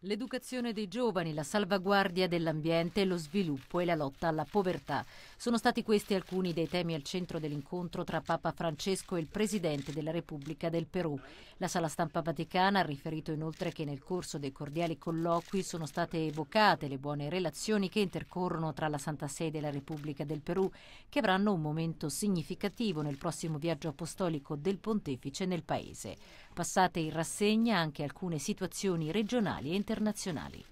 L'educazione dei giovani, la salvaguardia dell'ambiente, lo sviluppo e la lotta alla povertà. Sono stati questi alcuni dei temi al centro dell'incontro tra Papa Francesco e il Presidente della Repubblica del Perù. La sala stampa vaticana ha riferito inoltre che nel corso dei cordiali colloqui sono state evocate le buone relazioni che intercorrono tra la Santa Sede e la Repubblica del Perù, che avranno un momento significativo nel prossimo viaggio apostolico del pontefice nel Paese passate in rassegna anche alcune situazioni regionali e internazionali.